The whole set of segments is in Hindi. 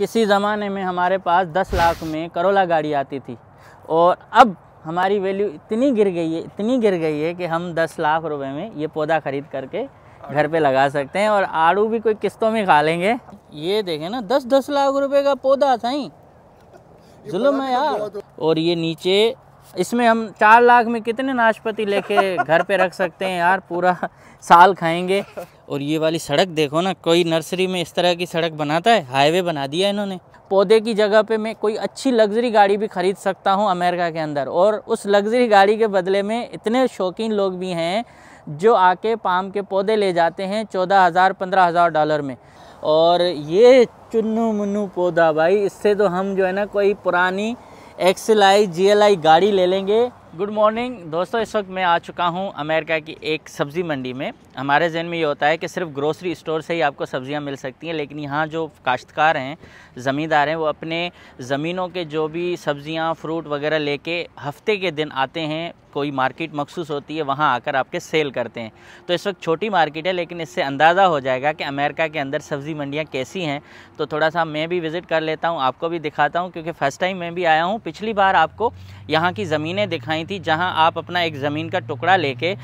किसी ज़माने में हमारे पास दस लाख में करोला गाड़ी आती थी और अब हमारी वैल्यू इतनी गिर गई है इतनी गिर गई है कि हम दस लाख रुपए में ये पौधा खरीद करके घर पे लगा सकते हैं और आड़ू भी कोई किस्तों में खा लेंगे ये देखें ना दस दस लाख रुपए का पौधा था ही जुल्म है यार तो- और ये नीचे इसमें हम चार लाख में कितने नाशपाती लेके घर पे रख सकते हैं यार पूरा साल खाएंगे और ये वाली सड़क देखो ना कोई नर्सरी में इस तरह की सड़क बनाता है हाईवे बना दिया इन्होंने पौधे की जगह पे मैं कोई अच्छी लग्जरी गाड़ी भी ख़रीद सकता हूँ अमेरिका के अंदर और उस लग्जरी गाड़ी के बदले में इतने शौकीन लोग भी हैं जो आके पाम के पौधे ले जाते हैं चौदह हज़ार पंद्रह हज़ार डॉलर में और ये चुन्नू मुन्नू पौधा भाई इससे तो हम जो है ना कोई पुरानी X L G L I गाड़ी ले लेंगे गुड मॉर्निंग दोस्तों इस वक्त मैं आ चुका हूं अमेरिका की एक सब्ज़ी मंडी में हमारे जहन में ये होता है कि सिर्फ ग्रोसरी स्टोर से ही आपको सब्ज़ियां मिल सकती हैं लेकिन यहाँ जो काश्तकार हैं ज़मींदार हैं वो अपने ज़मीनों के जो भी सब्ज़ियाँ फ्रूट वगैरह लेके हफ्ते के दिन आते हैं कोई मार्केट मखसूस होती है वहाँ आकर आपके सेल करते हैं तो इस वक्त छोटी मार्केट है लेकिन इससे अंदाज़ा हो जाएगा कि अमेरिका के अंदर सब्ज़ी मंडियाँ कैसी हैं तो थोड़ा सा मैं भी विज़िट कर लेता हूँ आपको भी दिखाता हूँ क्योंकि फ़र्स्ट टाइम मैं भी आया हूँ पिछली बार आपको यहाँ की ज़मीनें दिखाई बताई थी जहां आप अपना एक ज़मीन का टुकड़ा लेके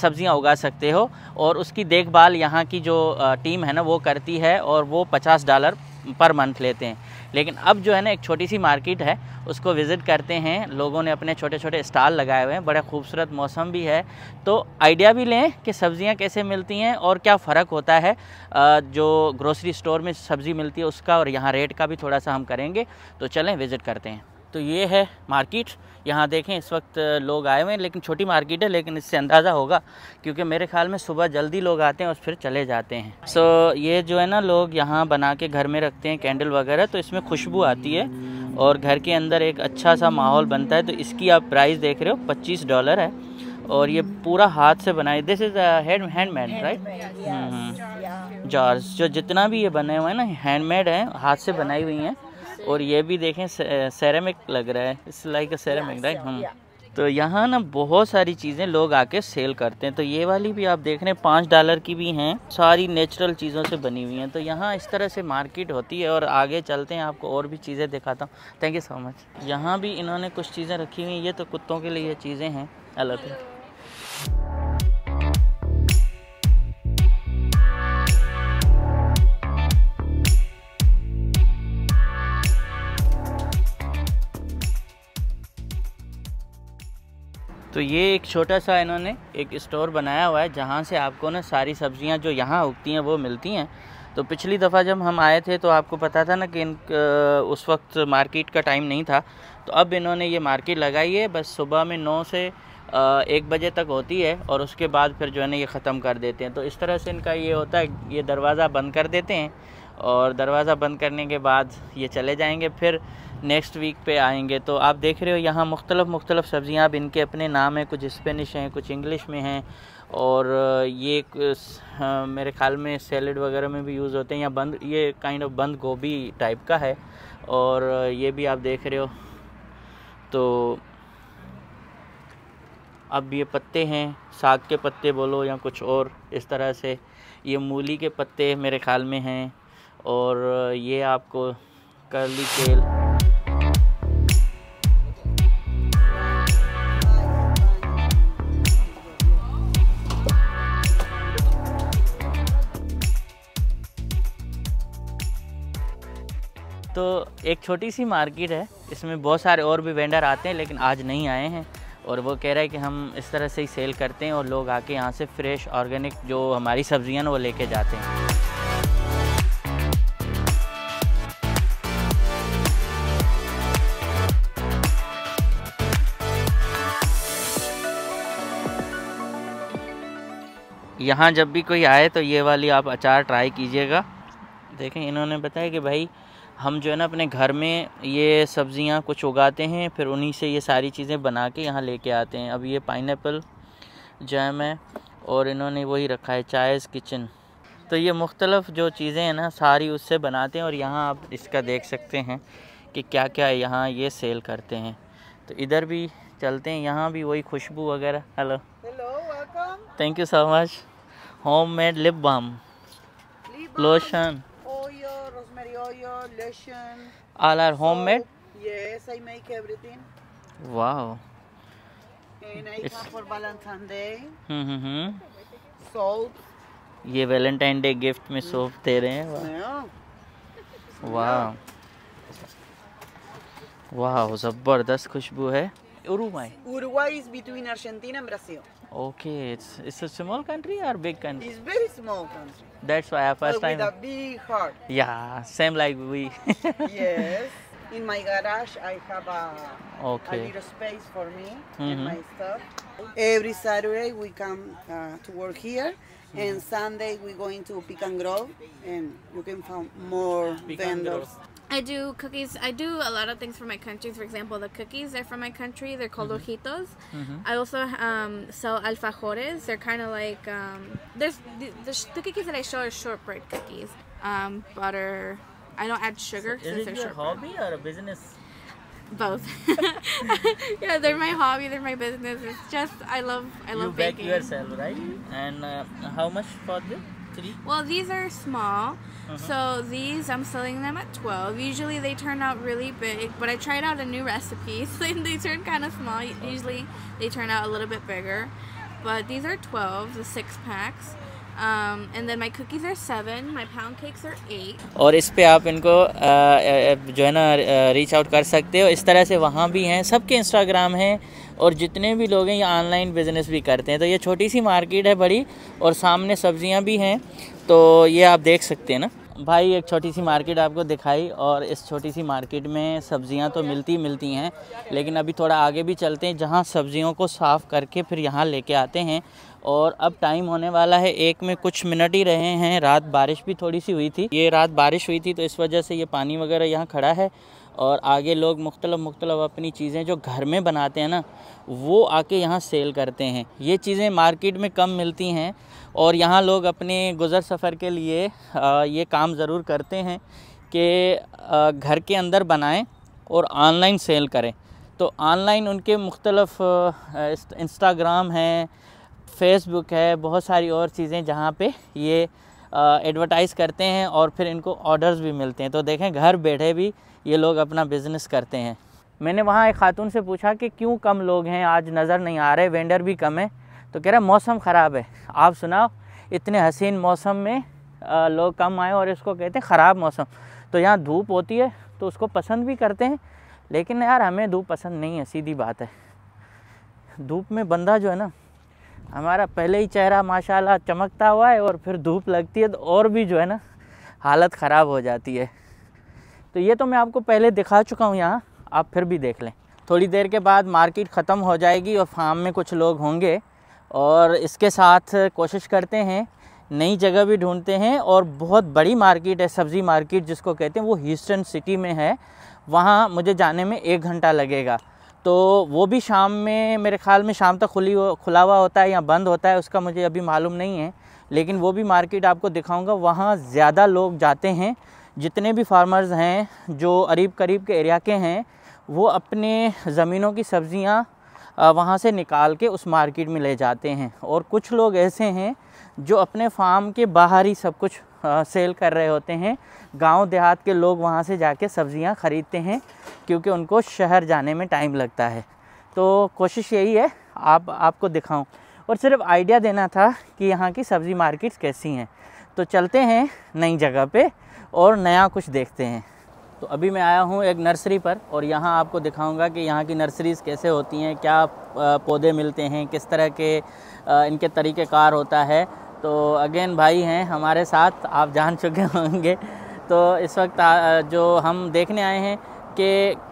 सब्जियां उगा सकते हो और उसकी देखभाल यहां की जो टीम है ना वो करती है और वो पचास डॉलर पर मंथ लेते हैं लेकिन अब जो है ना एक छोटी सी मार्केट है उसको विज़िट करते हैं लोगों ने अपने छोटे छोटे स्टाल लगाए हुए हैं बड़े खूबसूरत मौसम भी है तो आइडिया भी लें कि सब्ज़ियाँ कैसे मिलती हैं और क्या फ़र्क होता है जो ग्रोसरी स्टोर में सब्ज़ी मिलती है उसका और यहाँ रेट का भी थोड़ा सा हम करेंगे तो चलें विज़िट करते हैं तो ये है मार्केट यहाँ देखें इस वक्त लोग आए हुए हैं लेकिन छोटी मार्केट है लेकिन इससे अंदाज़ा होगा क्योंकि मेरे ख्याल में सुबह जल्दी लोग आते हैं और फिर चले जाते हैं सो so, ये जो है ना लोग यहाँ बना के घर में रखते हैं कैंडल वगैरह तो इसमें खुशबू आती है और घर के अंदर एक अच्छा सा माहौल बनता है तो इसकी आप प्राइस देख रहे हो पच्चीस डॉलर है और ये पूरा हाथ से बनाए this is hand handmade right George जो जितना भी ये बने हुए हैं ना हैंडमेड हैं हाथ से बनाई हुई हैं और ये भी देखें सेरेमिक लग रहा है इस लाइक सेरेमिक राइट हम तो यहाँ ना बहुत सारी चीज़ें लोग आके सेल करते हैं तो ये वाली भी आप देख रहे हैं पाँच डॉलर की भी हैं सारी नेचुरल चीज़ों से बनी हुई हैं तो यहाँ इस तरह से मार्केट होती है और आगे चलते हैं आपको और भी चीज़ें दिखाता हूँ थैंक यू सो मच यहाँ भी इन्होंने कुछ चीज़ें रखी हुई हैं ये तो कुत्तों के लिए चीज़ें हैं अलग तो ये एक छोटा सा इन्होंने एक स्टोर बनाया हुआ है जहाँ से आपको ना सारी सब्जियाँ जो यहाँ उगती हैं वो मिलती हैं तो पिछली दफ़ा जब हम आए थे तो आपको पता था ना कि इन उस वक्त मार्केट का टाइम नहीं था तो अब इन्होंने ये मार्केट लगाई है बस सुबह में नौ से एक बजे तक होती है और उसके बाद फिर जो है ना ये ख़त्म कर देते हैं तो इस तरह से इनका ये होता है ये दरवाज़ा बंद कर देते हैं और दरवाज़ा बंद करने के बाद ये चले जाएंगे फिर नेक्स्ट वीक पे आएंगे तो आप देख रहे हो यहाँ मुख्तलफ मुख्तलफ़ सब्ज़ियाँ अब इनके अपने नाम हैं कुछ स्पेनिश हैं कुछ इंग्लिश में हैं और ये मेरे ख्याल में सैलड वगैरह में भी यूज़ होते हैं या बंद ये काइंड ऑफ बंद गोभी टाइप का है और ये भी आप देख रहे हो तो अब ये पत्ते हैं साग के पत्ते बोलो या कुछ और इस तरह से ये मूली के पत्ते मेरे ख्याल में हैं और ये आपको करली तेल तो एक छोटी सी मार्केट है इसमें बहुत सारे और भी वेंडर आते हैं लेकिन आज नहीं आए हैं और वो कह रहे हैं कि हम इस तरह से ही सेल करते हैं और लोग आके यहाँ से फ्रेश ऑर्गेनिक जो हमारी सब्जियाँ वो लेके जाते हैं यहाँ जब भी कोई आए तो ये वाली आप अचार ट्राई कीजिएगा देखें इन्होंने बताया कि भाई हम जो है ना अपने घर में ये सब्ज़ियाँ कुछ उगाते हैं फिर उन्हीं से ये सारी चीज़ें बना के यहाँ लेके आते हैं अब ये पाइन जैम है और इन्होंने वही रखा है चायज़ किचन तो ये मुख्तलफ़ जो चीज़ें हैं ना सारी उससे बनाते हैं और यहाँ आप इसका देख सकते हैं कि क्या क्या यहाँ ये सेल करते हैं तो इधर भी चलते हैं यहाँ भी वही खुशबू वगैरह hello thank you so much homemade lip balm lotion All are homemade? So, yes, I make everything. Wow. And I it's... have for Valentine's Day. Hmm -hmm. hmm. Soap. ये Valentine's Day gift में soap दे रहे हैं वाह Wow. जबरदस्त खुशबू है Uruguay. Uruguay is between Argentina and Brazil Okay, it's it's a small country or big country? It's very small country. That's why I uh, first but time. With a big heart. Yeah, same like we. yes. In my garage, I have a, okay. a little space for me mm -hmm. and mm-hmm. my stuff. Every Saturday we come uh, to work here, mm. and Sunday we go into and Grow, and you can find more vendors. I do cookies. I do a lot of things for my country. For example, the cookies are from my country. They're called mm-hmm. ojitos. Mm-hmm. I also um, sell alfajores. They're kind of like um, there's the, the, the, cookies that I show are shortbread cookies. Um, butter. I don't add sugar. So is it your hobby or a business? Both. yeah, they're my hobby. They're my business. It's just I love I love you baking. You bake yourself, right? And uh, how much for this? Well, these are small. Uh -huh. So these, I'm selling them at 12. Usually they turn out really big, but I tried out a new recipe, so they turn kind of small. Usually they turn out a little bit bigger. But these are 12, the six packs. Um, and then my cookies are seven, my pound cakes are eight. और इस पे आप इनको जो है ना reach out कर सकते हो इस तरह से वहाँ भी हैं सबके Instagram हैं और जितने भी लोग हैं ये ऑनलाइन बिज़नेस भी करते हैं तो ये छोटी सी मार्केट है बड़ी और सामने सब्जियां भी हैं तो ये आप देख सकते हैं ना भाई एक छोटी सी मार्केट आपको दिखाई और इस छोटी सी मार्केट में सब्जियां तो मिलती मिलती हैं लेकिन अभी थोड़ा आगे भी चलते हैं जहां सब्जियों को साफ़ करके फिर यहां लेके आते हैं और अब टाइम होने वाला है एक में कुछ मिनट ही रहे हैं रात बारिश भी थोड़ी सी हुई थी ये रात बारिश हुई थी तो इस वजह से ये पानी वगैरह यहाँ खड़ा है और आगे लोग मुख्तलफ़ मुख्तलफ़ अपनी चीज़ें जो घर में बनाते हैं ना वो आके यहाँ सेल करते हैं ये चीज़ें मार्केट में कम मिलती हैं और यहाँ लोग अपने गुज़र सफ़र के लिए ये काम ज़रूर करते हैं कि घर के अंदर बनाएं और ऑनलाइन सेल करें तो ऑनलाइन उनके मुख्तलफ़ इंस्टाग्राम हैं फेसबुक है बहुत सारी और चीज़ें जहाँ पे ये एडवर्टाइज़ करते हैं और फिर इनको ऑर्डर्स भी मिलते हैं तो देखें घर बैठे भी ये लोग अपना बिज़नेस करते हैं मैंने वहाँ एक खातून से पूछा कि क्यों कम लोग हैं आज नज़र नहीं आ रहे वेंडर भी कम है तो कह रहा मौसम ख़राब है आप सुनाओ इतने हसीन मौसम में आ, लोग कम आए और इसको कहते हैं ख़राब मौसम तो यहाँ धूप होती है तो उसको पसंद भी करते हैं लेकिन यार हमें धूप पसंद नहीं है सीधी बात है धूप में बंदा जो है ना हमारा पहले ही चेहरा माशाल्लाह चमकता हुआ है और फिर धूप लगती है तो और भी जो है ना हालत ख़राब हो जाती है तो ये तो मैं आपको पहले दिखा चुका हूँ यहाँ आप फिर भी देख लें थोड़ी देर के बाद मार्केट ख़त्म हो जाएगी और फार्म में कुछ लोग होंगे और इसके साथ कोशिश करते हैं नई जगह भी ढूंढते हैं और बहुत बड़ी मार्केट है सब्ज़ी मार्केट जिसको कहते हैं वो हीस्टर्न सिटी में है वहाँ मुझे जाने में एक घंटा लगेगा तो वो भी शाम में मेरे ख्याल में शाम तक खुली खुला हुआ होता है या बंद होता है उसका मुझे अभी मालूम नहीं है लेकिन वो भी मार्केट आपको दिखाऊंगा वहाँ ज़्यादा लोग जाते हैं जितने भी फार्मर्स हैं जो अरीब करीब के एरिया के हैं वो अपने ज़मीनों की सब्ज़ियाँ वहाँ से निकाल के उस मार्केट में ले जाते हैं और कुछ लोग ऐसे हैं जो अपने फार्म के बाहर ही सब कुछ सेल कर रहे होते हैं गांव देहात के लोग वहां से जाके सब्ज़ियां ख़रीदते हैं क्योंकि उनको शहर जाने में टाइम लगता है तो कोशिश यही है आप आपको दिखाऊं और सिर्फ आइडिया देना था कि यहाँ की सब्ज़ी मार्केट्स कैसी हैं तो चलते हैं नई जगह पे और नया कुछ देखते हैं तो अभी मैं आया हूँ एक नर्सरी पर और यहाँ आपको दिखाऊंगा कि यहाँ की नर्सरीज़ कैसे होती हैं क्या पौधे मिलते हैं किस तरह के इनके तरीक़ेकार होता है तो अगेन भाई हैं हमारे साथ आप जान चुके होंगे तो इस वक्त जो हम देखने आए हैं कि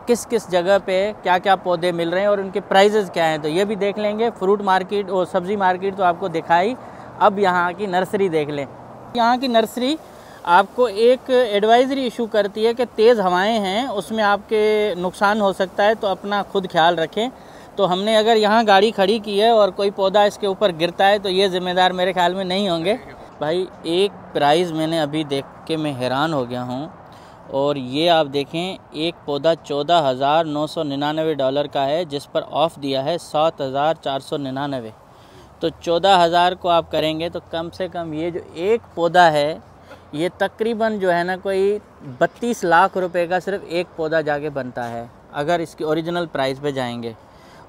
किस किस जगह पे क्या क्या पौधे मिल रहे हैं और उनके प्राइजेज़ क्या हैं तो ये भी देख लेंगे फ्रूट मार्केट और सब्ज़ी मार्केट तो आपको दिखाई अब यहाँ की नर्सरी देख लें यहाँ की नर्सरी आपको एक एडवाइजरी इशू करती है कि तेज़ हवाएं हैं उसमें आपके नुकसान हो सकता है तो अपना खुद ख्याल रखें तो हमने अगर यहाँ गाड़ी खड़ी की है और कोई पौधा इसके ऊपर गिरता है तो ये ज़िम्मेदार मेरे ख्याल में नहीं होंगे भाई एक प्राइस मैंने अभी देख के मैं हैरान हो गया हूँ और ये आप देखें एक पौधा चौदह हज़ार नौ सौ निन्यानवे डॉलर का है जिस पर ऑफ़ दिया है सात हज़ार चार सौ निन्यानवे तो चौदह हज़ार को आप करेंगे तो कम से कम ये जो एक पौधा है ये तकरीबन जो है ना कोई बत्तीस लाख रुपए का सिर्फ एक पौधा जाके बनता है अगर इसकी ओरिजिनल प्राइस पे जाएंगे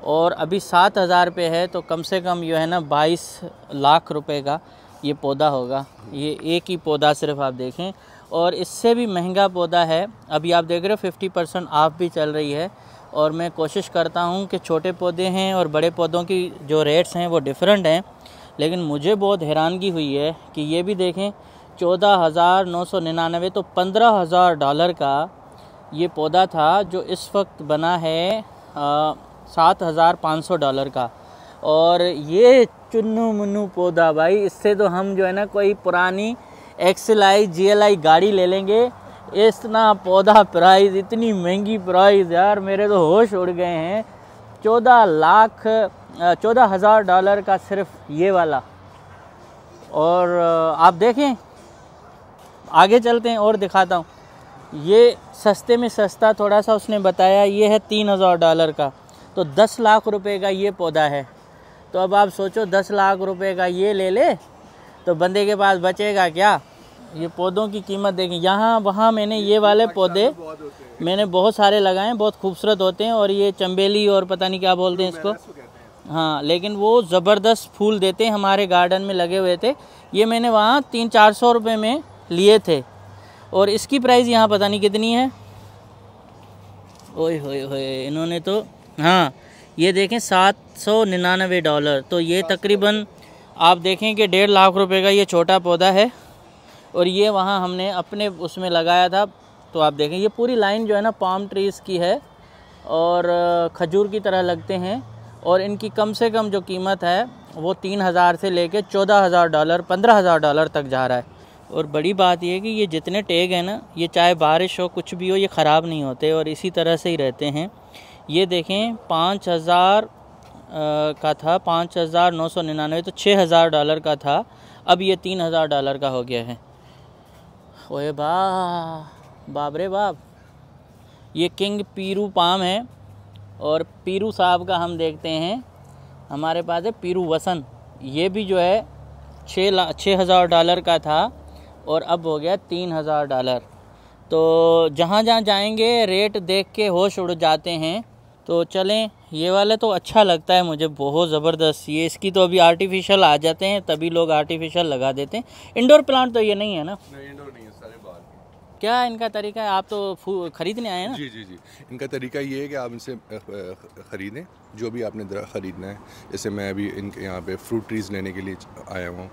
और अभी सात हज़ार पे है तो कम से कम जो है ना बाईस लाख रुपए का ये पौधा होगा ये एक ही पौधा सिर्फ आप देखें और इससे भी महंगा पौधा है अभी आप देख रहे हो फिफ्टी परसेंट ऑफ भी चल रही है और मैं कोशिश करता हूँ कि छोटे पौधे हैं और बड़े पौधों की जो रेट्स हैं वो डिफरेंट हैं लेकिन मुझे बहुत हैरानगी हुई है कि ये भी देखें चौदह हज़ार नौ सौ निन्यानवे तो पंद्रह हज़ार डॉलर का ये पौधा था जो इस वक्त बना है आ, सात हज़ार पाँच सौ डॉलर का और ये चुन्नू मुन्नू पौधा भाई इससे तो हम जो है ना कोई पुरानी Excel I ji L I गाड़ी ले लेंगे इतना पौधा प्राइस इतनी महंगी प्राइस यार मेरे तो होश उड़ गए हैं चौदह लाख चौदह हज़ार डॉलर का सिर्फ ये वाला और आप देखें आगे चलते हैं और दिखाता हूँ ये सस्ते में सस्ता थोड़ा सा उसने बताया ये है तीन हज़ार डॉलर का तो दस लाख रुपए का ये पौधा है तो अब आप सोचो दस लाख रुपए का ये ले ले तो बंदे के पास बचेगा क्या ये पौधों की कीमत देखें यहाँ वहाँ मैंने ये वाले पौधे मैंने बहुत सारे लगाए हैं बहुत खूबसूरत होते हैं और ये चंबेली और पता नहीं क्या बोलते हैं इसको हाँ लेकिन वो ज़बरदस्त फूल देते हैं हमारे गार्डन में लगे हुए थे ये मैंने वहाँ तीन चार सौ रुपये में लिए थे और इसकी प्राइस यहाँ पता नहीं कितनी है ओए होए होए इन्होंने तो हाँ ये देखें सात सौ निन्यानवे डॉलर तो ये तकरीबन आप देखें कि डेढ़ लाख रुपए का ये छोटा पौधा है और ये वहाँ हमने अपने उसमें लगाया था तो आप देखें ये पूरी लाइन जो है ना पाम ट्रीज़ की है और खजूर की तरह लगते हैं और इनकी कम से कम जो कीमत है वो तीन हज़ार से लेके चौदह हज़ार डॉलर पंद्रह हज़ार डॉलर तक जा रहा है और बड़ी बात यह कि ये जितने टेग हैं ना ये चाहे बारिश हो कुछ भी हो ये ख़राब नहीं होते और इसी तरह से ही रहते हैं ये देखें पाँच हज़ार का था पाँच हज़ार नौ सौ निन्यानवे तो छः हज़ार डॉलर का था अब ये तीन हज़ार डॉलर का हो गया है ओए बा बाबरे बाब ये किंग पीरू पाम है और पीरू साहब का हम देखते हैं हमारे पास है पीरू वसन ये भी जो है छः ला छः हज़ार डॉलर का था और अब हो गया तीन हज़ार डॉलर तो जहाँ जहाँ जाएंगे रेट देख के होश उड़ जाते हैं तो चलें ये वाले तो अच्छा लगता है मुझे बहुत ज़बरदस्त ये इसकी तो अभी आर्टिफिशियल आ जाते हैं तभी लोग आर्टिफिशियल लगा देते हैं इंडोर प्लांट तो ये नहीं है ना इंडोर नहीं है सारे बाहर क्या इनका तरीका है आप तो खरीदने आए हैं ना जी जी जी इनका तरीका ये है कि आप इनसे ख़रीदें जो भी आपने दर ख़रीदना है जैसे मैं अभी इनके यहाँ पर फ्रूट ट्रीज़ लेने के लिए आया हूँ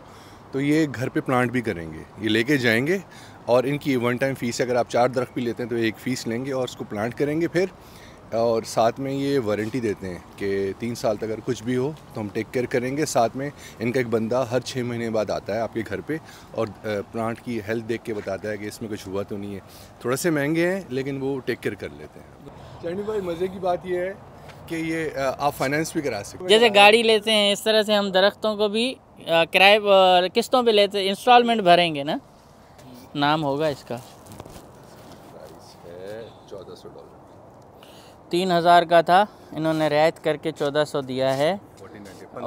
तो ये घर पर प्लांट भी करेंगे ये लेके जाएंगे और इनकी वन टाइम फ़ीस अगर आप चार दरख्त भी लेते हैं तो एक फ़ीस लेंगे और उसको प्लांट करेंगे फिर और साथ में ये वारंटी देते हैं कि तीन साल तक अगर कुछ भी हो तो हम टेक केयर करेंगे साथ में इनका एक बंदा हर छः महीने बाद आता है आपके घर पे और प्लांट की हेल्थ देख के बताता है कि इसमें कुछ हुआ तो नहीं है थोड़ा से महंगे हैं लेकिन वो टेक केयर कर लेते हैं चैनी भाई मज़े की बात ये है कि ये आप फाइनेंस भी करा सकते जैसे गाड़ी लेते हैं इस तरह से हम दरख्तों को भी किराए किस्तों पर लेते इंस्टॉलमेंट भरेंगे ना नाम होगा इसका तीन हज़ार का था इन्होंने रियायत करके चौदह सौ दिया है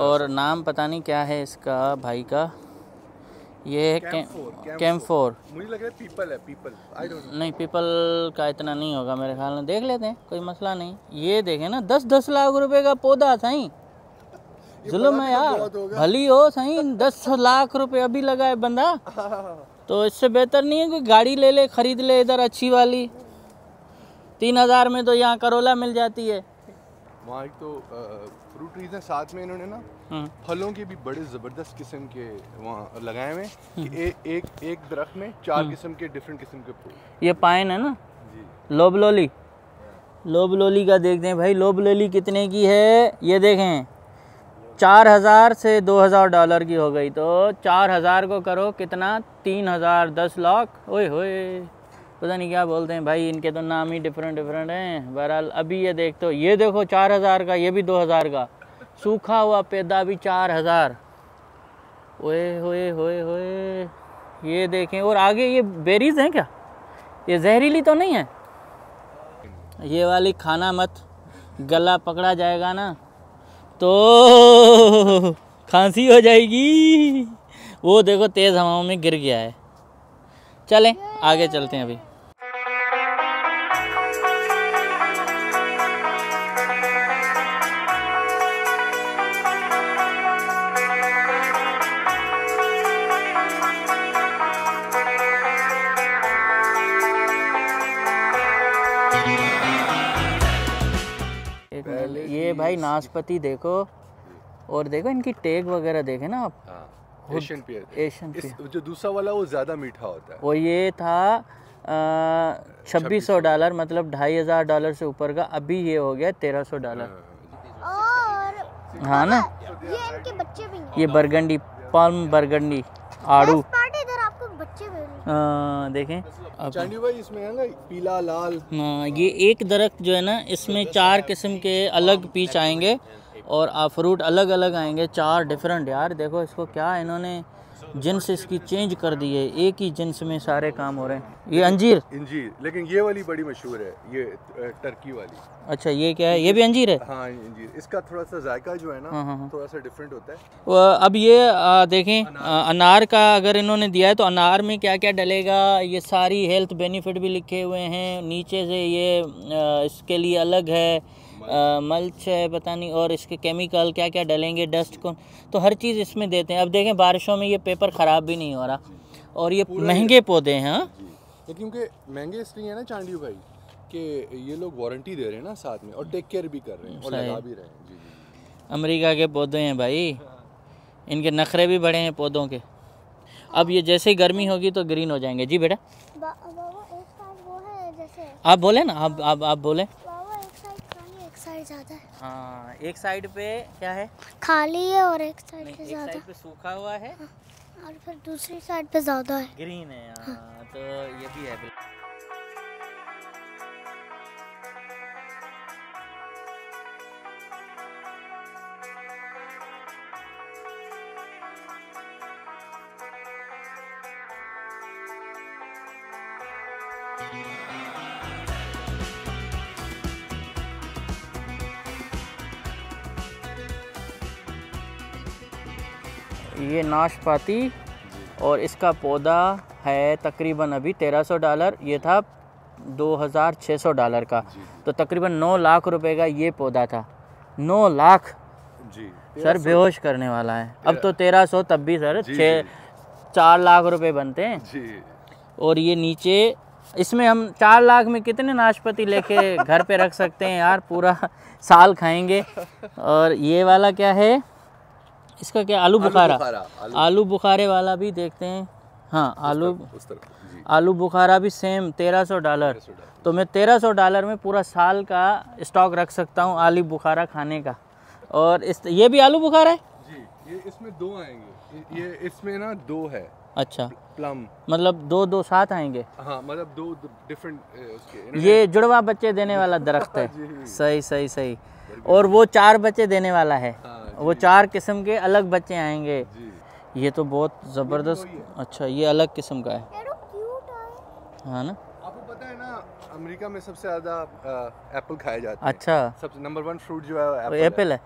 और नाम पता नहीं क्या है इसका भाई का ये है कैम फोर मुझे लग रहा है पीपल है पीपल नहीं पीपल का इतना नहीं होगा मेरे ख्याल में देख लेते हैं कोई मसला नहीं ये देखें ना दस दस लाख रुपए का पौधा सही जुल्म है यार भली हो सही दस लाख रुपए अभी लगा है बंदा तो इससे बेहतर नहीं है कोई गाड़ी ले ले खरीद ले इधर अच्छी वाली तीन हज़ार में तो यहाँ करोला मिल जाती है वहाँ एक तो फ्रूट ट्रीज हैं साथ में इन्होंने ना हम्म। फलों के भी बड़े ज़बरदस्त किस्म के वहाँ लगाए हुए हैं हम्म। एक एक दरख में चार हम्म। किस्म के डिफरेंट किस्म के फूल ये पाइन है ना जी लोबलोली हाँ। लोबलोली का देखते हैं भाई लोबलोली कितने की है ये देखें चार हज़ार से दो हज़ार डॉलर की हो गई तो चार हज़ार को करो कितना तीन हज़ार दस लाख ओए होए पता नहीं क्या बोलते हैं भाई इनके तो नाम ही डिफरेंट डिफरेंट हैं बहरहाल अभी ये देख तो ये देखो चार हज़ार का ये भी दो हज़ार का सूखा हुआ पैदा भी चार हज़ार ओए होए होए होए ये देखें और आगे ये बेरीज हैं क्या ये जहरीली तो नहीं है ये वाली खाना मत गला पकड़ा जाएगा ना तो खांसी हो जाएगी वो देखो तेज़ हवाओं में गिर गया है चलें आगे चलते हैं अभी ये भाई नाशपति देखो और देखो इनकी टेक वगैरह देखे ना आप एशियन पियर एशियन पियर जो दूसरा वाला वो ज़्यादा मीठा होता है वो ये था छब्बीस सौ डॉलर मतलब ढाई हज़ार डॉलर से ऊपर का अभी ये हो गया तेरह सौ डॉलर हाँ, हाँ, हाँ। और हाँ ना ये इनके बच्चे भी हैं ये बरगंडी पाम बरगंडी आड़ू आ, देखें चांदी भाई इसमें है ना पीला लाल ये एक दरख्त जो है ना इसमें चार किस्म के अलग पीच आएंगे और फ्रूट अलग अलग आएंगे चार डिफरेंट यार देखो इसको क्या इन्होंने जिन्स इसकी चेंज कर दी है एक ही जिन्स में सारे काम हो रहे हैं ये अंजीर अंजीर लेकिन ये वाली बड़ी मशहूर है ये टर्की वाली अच्छा ये क्या है ये भी अंजीर है हाँ अंजीर इसका थोड़ा सा जायका जो है ना हाँ। हाँ। थोड़ा सा डिफरेंट होता है अब ये आ, देखें अनार।, अनार का अगर इन्होंने दिया है तो अनार में क्या क्या डलेगा ये सारी हेल्थ बेनिफिट भी लिखे हुए हैं नीचे से ये इसके लिए अलग है मल्च है पता नहीं और इसके केमिकल क्या क्या डलेंगे डस्ट को तो हर चीज़ इसमें देते हैं अब देखें बारिशों में ये पेपर ख़राब भी नहीं हो रहा और ये महंगे पौधे हैं हाँ। क्योंकि महंगे इसलिए है ना चांडियो भाई कि ये लोग वारंटी दे रहे हैं ना साथ में और टेक केयर भी कर रहे हैं और लगा भी रहे हैं जी के पौधे हैं भाई इनके नखरे भी बड़े हैं पौधों के अब ये जैसे ही गर्मी होगी तो ग्रीन हो जाएंगे जी बेटा आप बोले ना आप आप आप बोले ज्यादा है हाँ एक साइड पे क्या है खाली है और एक साइड पे ज्यादा पे सूखा हुआ है हाँ, और फिर दूसरी साइड पे ज्यादा है ग्रीन है हाँ, तो ये भी है ये नाशपाती और इसका पौधा है तकरीबन अभी 1300 डॉलर ये था 2600 डॉलर का तो तकरीबन 9 लाख रुपए का ये पौधा था 9 लाख जी सर बेहोश करने वाला है अब तो 1300 तब भी सर छः चार लाख रुपए बनते हैं जी और ये नीचे इसमें हम चार लाख में कितने नाशपाती लेके घर पे रख सकते हैं यार पूरा साल खाएंगे और ये वाला क्या है इसका क्या आलू बुखारा आलू बुखारे वाला भी देखते हैं हाँ आलू आलू बुखारा भी सेम तेरह सौ डॉलर तो मैं तेरह सौ डॉलर में पूरा साल का स्टॉक रख सकता हूँ आलू बुखारा खाने का और इस ये भी आलू बुखारा है जी ये इसमें दो आएंगे ये इसमें ना दो है अच्छा प्लम मतलब दो दो साथ आएंगे हाँ मतलब दो डिफरेंट ये जुड़वा बच्चे देने वाला दरख्त है सही सही सही और वो चार बच्चे देने वाला है हाँ। वो चार किस्म के अलग बच्चे आएंगे ये तो बहुत ज़बरदस्त तो अच्छा ये अलग किस्म का है हाँ।, हाँ ना आपको पता है ना अमेरिका में सबसे ज़्यादा एप्पल खाया जाता है अच्छा सबसे नंबर वन फ्रूट जो है एप्पल, है।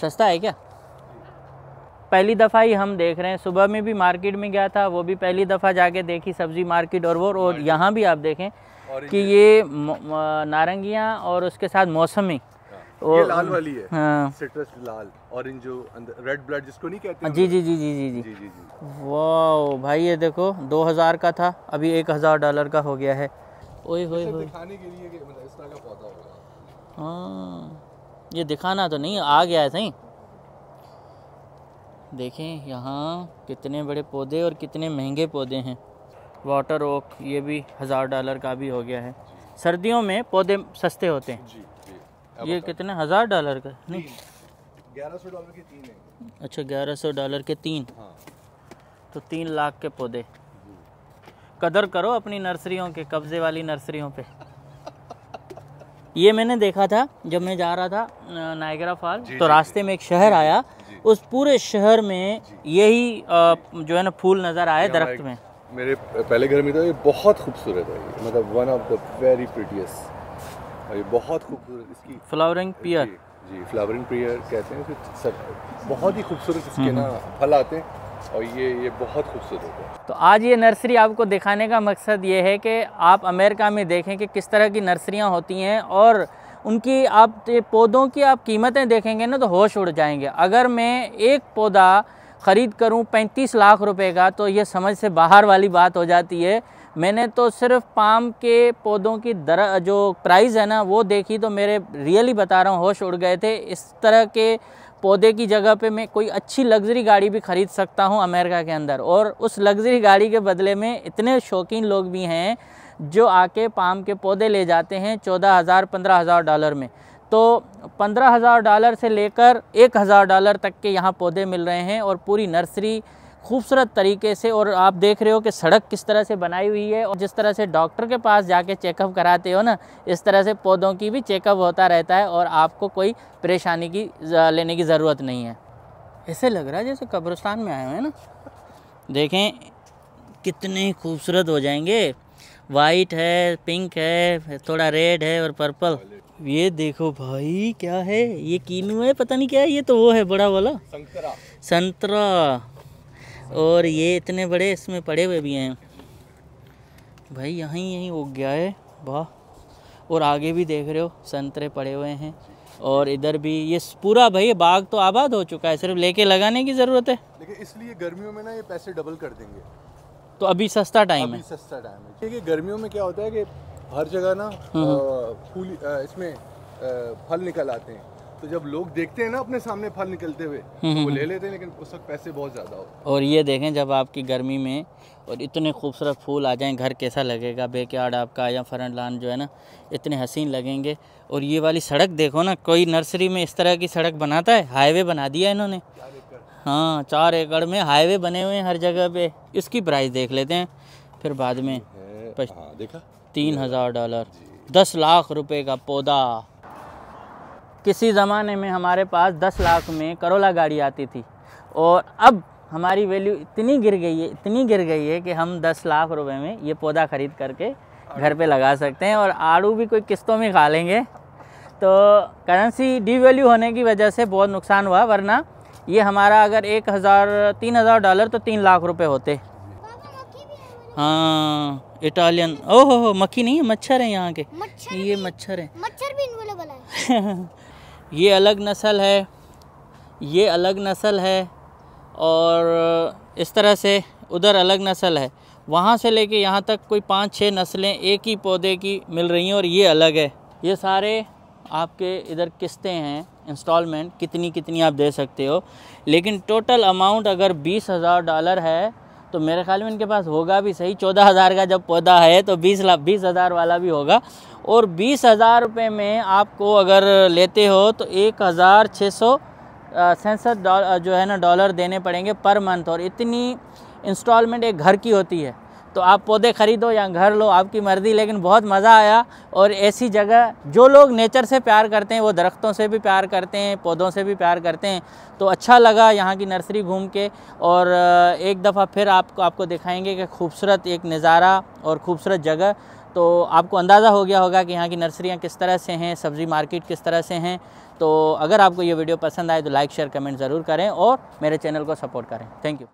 सस्ता है क्या पहली दफ़ा ही हम देख रहे हैं सुबह में भी मार्केट में गया था वो भी पहली दफ़ा जाके देखी सब्ज़ी मार्केट और वो और यहाँ भी आप देखें कि ये नारंगियाँ और उसके साथ मौसमी ये लाल वाली है हाँ सिट्रस लाल ऑरेंज जो रेड ब्लड जिसको नहीं कहते हाँ, जी जी जी जी जी जी जी भाई ये देखो 2000 का था अभी 1000 डॉलर का हो गया है ओए होए अच्छा, होए दिखाने के लिए कि मतलब इस तरह का पौधा होगा हाँ, ये दिखाना तो नहीं आ गया है सही देखें यहाँ कितने बड़े पौधे और कितने महंगे पौधे हैं वाटर ओक ये भी हज़ार डॉलर का भी हो गया है सर्दियों में पौधे सस्ते होते हैं जी ये कितने हज़ार डॉलर का नहीं ग्यारह सौ डॉलर के तीन है अच्छा ग्यारह सौ डॉलर के तीन हाँ। तो तीन लाख के पौधे कदर करो अपनी नर्सरियों के कब्ज़े वाली नर्सरियों पे ये मैंने देखा था जब मैं जा रहा था नायगरा फॉल तो रास्ते में एक शहर आया उस पूरे शहर में यही जो है ना फूल नज़र आए दरख्त में मेरे पहले घर में तो ये बहुत खूबसूरत है मतलब one of the very prettiest और ये बहुत खूबसूरत इसकी फ्लावरिंग पियर जी फ्लावरिंग पियर कहते हैं सब बहुत ही खूबसूरत इसके ना हम्म। फल आते हैं और ये ये बहुत खूबसूरत होता है तो आज ये नर्सरी आपको दिखाने का मकसद ये है कि आप अमेरिका में देखें कि किस तरह की नर्सरियाँ होती हैं और उनकी आप पौधों की आप कीमतें देखेंगे ना तो होश उड़ जाएंगे अगर मैं एक पौधा ख़रीद करूं 35 लाख रुपए का तो ये समझ से बाहर वाली बात हो जाती है मैंने तो सिर्फ पाम के पौधों की दर जो प्राइस है ना वो देखी तो मेरे रियली बता रहा हूँ होश उड़ गए थे इस तरह के पौधे की जगह पे मैं कोई अच्छी लग्जरी गाड़ी भी ख़रीद सकता हूँ अमेरिका के अंदर और उस लग्जरी गाड़ी के बदले में इतने शौकीन लोग भी हैं जो आके पाम के पौधे ले जाते हैं चौदह हज़ार पंद्रह हज़ार डॉलर में तो पंद्रह हज़ार डॉलर से लेकर एक हज़ार डॉलर तक के यहाँ पौधे मिल रहे हैं और पूरी नर्सरी खूबसूरत तरीके से और आप देख रहे हो कि सड़क किस तरह से बनाई हुई है और जिस तरह से डॉक्टर के पास जाके चेकअप कराते हो ना इस तरह से पौधों की भी चेकअप होता रहता है और आपको कोई परेशानी की लेने की ज़रूरत नहीं है ऐसे लग रहा है जैसे कब्रस्तान में आए हुए हैं ना देखें कितने खूबसूरत हो जाएंगे वाइट है पिंक है थोड़ा रेड है और पर्पल ये देखो भाई क्या है ये कीनू है पता नहीं क्या है ये तो वो है बड़ा वाला संतरा संतरा और ये इतने बड़े इसमें पड़े हुए भी हैं भाई यहीं यहीं उग गया है वाह और आगे भी देख रहे हो संतरे पड़े हुए हैं और इधर भी ये पूरा भाई बाग तो आबाद हो चुका है सिर्फ लेके लगाने की ज़रूरत है लेकिन इसलिए गर्मियों में ना ये पैसे डबल कर देंगे तो अभी सस्ता टाइम है सस्ता टाइम है क्योंकि गर्मियों में क्या होता है कि हर जगह ना हम्म। फूल इसमें फल निकल आते हैं तो जब लोग देखते हैं ना अपने सामने फल निकलते हुए हम्म, तो वो हम्म, ले हम्म। लेते हैं लेकिन उस वक्त पैसे बहुत ज़्यादा हो और ये देखें जब आपकी गर्मी में और इतने खूबसूरत फूल आ जाएं घर कैसा लगेगा बेकयार्ड आपका या फ्रंट लान जो है ना इतने हसीन लगेंगे और ये वाली सड़क देखो ना कोई नर्सरी में इस तरह की सड़क बनाता है हाईवे बना दिया इन्होंने हाँ चार एकड़ में हाईवे बने हुए हैं हर जगह पे इसकी प्राइस देख लेते हैं फिर बाद में हाँ, देखा तीन हज़ार डॉलर दस लाख रुपए का पौधा किसी ज़माने में हमारे पास दस लाख में करोला गाड़ी आती थी और अब हमारी वैल्यू इतनी गिर गई है इतनी गिर गई है कि हम दस लाख रुपए में ये पौधा खरीद करके घर पे लगा सकते हैं और आड़ू भी कोई किस्तों में खा लेंगे तो करेंसी डीवैल्यू होने की वजह से बहुत नुकसान हुआ वरना ये हमारा अगर एक हज़ार तीन हज़ार डॉलर तो तीन लाख रुपए होते हाँ इटालियन ओहो हो मक्खी नहीं है मच्छर है यहाँ के मच्छर ये मच्छर है मच्छर भी ये अलग नस्ल है ये अलग नस्ल है और इस तरह से उधर अलग नस्ल है वहाँ से लेके यहाँ तक कोई पाँच छः नस्लें एक ही पौधे की मिल रही हैं और ये अलग है ये सारे आपके इधर किस्तें हैं इंस्टॉलमेंट कितनी कितनी आप दे सकते हो लेकिन टोटल अमाउंट अगर बीस हज़ार डॉलर है तो मेरे ख्याल में इनके पास होगा भी सही चौदह हज़ार का जब पौधा है तो बीस लाख बीस हज़ार वाला भी होगा और बीस हज़ार रुपये में आपको अगर लेते हो तो एक हज़ार छः सौ सैंसठ जो है ना डॉलर देने पड़ेंगे पर मंथ और इतनी इंस्टॉलमेंट एक घर की होती है तो आप पौधे ख़रीदो या घर लो आपकी मर्ज़ी लेकिन बहुत मज़ा आया और ऐसी जगह जो लोग नेचर से प्यार करते हैं वो दरख्तों से भी प्यार करते हैं पौधों से भी प्यार करते हैं तो अच्छा लगा यहाँ की नर्सरी घूम के और एक दफ़ा फिर आपको आपको दिखाएंगे कि खूबसूरत एक नज़ारा और ख़ूबसूरत जगह तो आपको अंदाज़ा हो गया होगा कि यहाँ की नर्सरियाँ किस तरह से हैं सब्ज़ी मार्केट किस तरह से हैं तो अगर आपको ये वीडियो पसंद आए तो लाइक शेयर कमेंट ज़रूर करें और मेरे चैनल को सपोर्ट करें थैंक यू